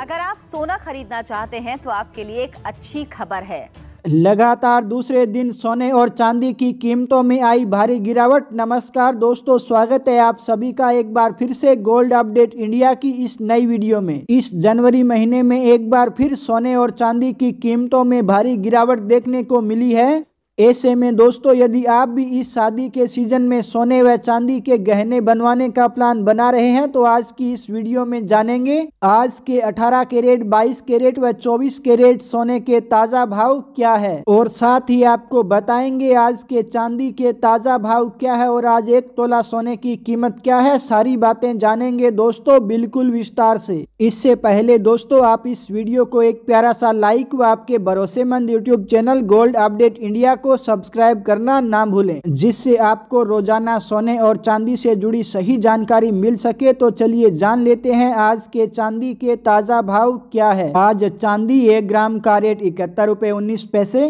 अगर आप सोना खरीदना चाहते हैं तो आपके लिए एक अच्छी खबर है लगातार दूसरे दिन सोने और चांदी की कीमतों में आई भारी गिरावट नमस्कार दोस्तों स्वागत है आप सभी का एक बार फिर से गोल्ड अपडेट इंडिया की इस नई वीडियो में इस जनवरी महीने में एक बार फिर सोने और चांदी की कीमतों में भारी गिरावट देखने को मिली है ऐसे में दोस्तों यदि आप भी इस शादी के सीजन में सोने व चांदी के गहने बनवाने का प्लान बना रहे हैं तो आज की इस वीडियो में जानेंगे आज के 18 कैरेट 22 कैरेट व 24 कैरेट सोने के ताजा भाव क्या है और साथ ही आपको बताएंगे आज के चांदी के ताजा भाव क्या है और आज एक तोला सोने की कीमत क्या है सारी बातें जानेंगे दोस्तों बिल्कुल विस्तार से इससे पहले दोस्तों आप इस वीडियो को एक प्यारा सा लाइक व आपके भरोसेमंद YouTube channel gold update India को को सब्सक्राइब करना ना भूलें जिससे आपको रोजाना सोने और चांदी से जुड़ी सही जानकारी मिल सके तो चलिए जान लेते हैं आज के चांदी के ताज़ा भाव क्या है आज चांदी एक ग्राम का रेट इकहत्तर रुपये उन्नीस पैसे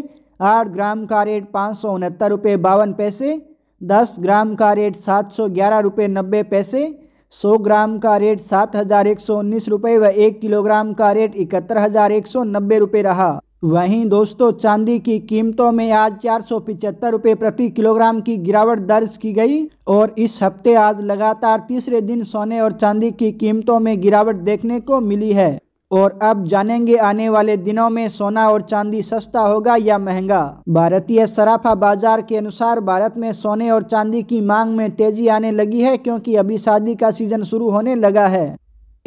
आठ ग्राम का रेट पाँच सौ उनहत्तर रुपये बावन पैसे दस ग्राम का रेट सात सौ ग्यारह रुपये नब्बे पैसे सौ ग्राम का रेट सात हज़ार एक सौ उन्नीस रुपये व एक किलोग्राम का रेट इकहत्तर हज़ार एक सौ नब्बे रुपये रहा वहीं दोस्तों चांदी की कीमतों में आज चार सौ पिचहत्तर रुपये प्रति किलोग्राम की गिरावट दर्ज की गई और इस हफ्ते आज लगातार तीसरे दिन सोने और चांदी की कीमतों में गिरावट देखने को मिली है और अब जानेंगे आने वाले दिनों में सोना और चांदी सस्ता होगा या महंगा भारतीय सराफा बाजार के अनुसार भारत में सोने और चांदी की मांग में तेजी आने लगी है क्योंकि अभी शादी का सीजन शुरू होने लगा है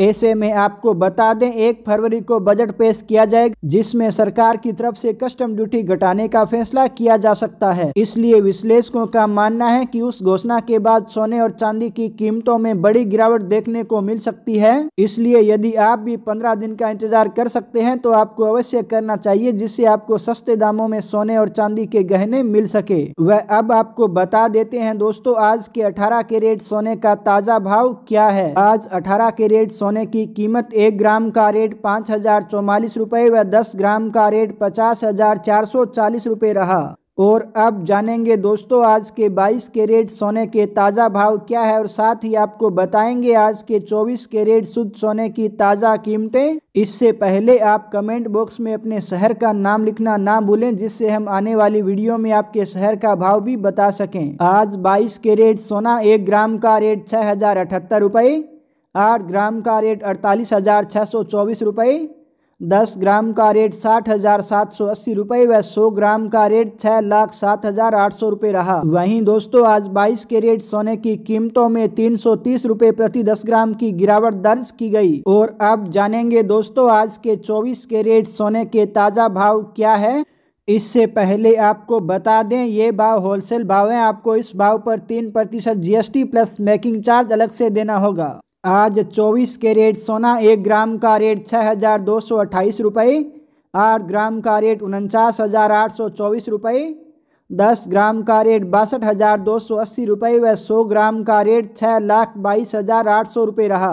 ऐसे में आपको बता दें एक फरवरी को बजट पेश किया जाएगा जिसमें सरकार की तरफ से कस्टम ड्यूटी घटाने का फैसला किया जा सकता है इसलिए विश्लेषकों का मानना है कि उस घोषणा के बाद सोने और चांदी की कीमतों में बड़ी गिरावट देखने को मिल सकती है इसलिए यदि आप भी पंद्रह दिन का इंतजार कर सकते हैं तो आपको अवश्य करना चाहिए जिससे आपको सस्ते दामों में सोने और चांदी के गहने मिल सके वह अब आपको बता देते हैं दोस्तों आज के अठारह के रेट सोने का ताजा भाव क्या है आज अठारह के रेट सोने सोने की कीमत एक ग्राम का रेट पाँच हज़ार चौवालीस रुपये व दस ग्राम का रेट पचास हज़ार चार सौ चालीस रुपये रहा और अब जानेंगे दोस्तों आज के 22 कैरेट सोने के ताज़ा भाव क्या है और साथ ही आपको बताएंगे आज के 24 रेट शुद्ध सोने की ताज़ा कीमतें इससे पहले आप कमेंट बॉक्स में अपने शहर का नाम लिखना ना भूलें जिससे हम आने वाली वीडियो में आपके शहर का भाव भी बता सकें आज 22 रेट सोना एक ग्राम का रेट छः हजार आठ ग्राम का रेट अड़तालीस हज़ार छः सौ चौबीस रुपये दस ग्राम का रेट साठ हज़ार सात सौ अस्सी रुपये व सौ ग्राम का रेट छः लाख सात हज़ार आठ सौ रुपये रहा वहीं दोस्तों आज बाईस के रेट सोने की कीमतों में तीन सौ तीस रुपये प्रति दस ग्राम की गिरावट दर्ज की गई और अब जानेंगे दोस्तों आज के चौबीस के रेट सोने के ताज़ा भाव क्या है इससे पहले आपको बता दें ये भाव होलसेल भाव है आपको इस भाव पर तीन प्रतिशत जीएसटी प्लस मेकिंग चार्ज अलग से देना होगा आज 24 के रेट सोना एक ग्राम का रेट छः हज़ार दो सौ अट्ठाईस रुपये आठ ग्राम का रेट उनचास हज़ार आठ सौ चौबीस रुपये दस ग्राम का रेट बासठ हज़ार दो सौ अस्सी रुपये व सौ ग्राम का रेट छः लाख बाईस हज़ार आठ सौ रुपये रहा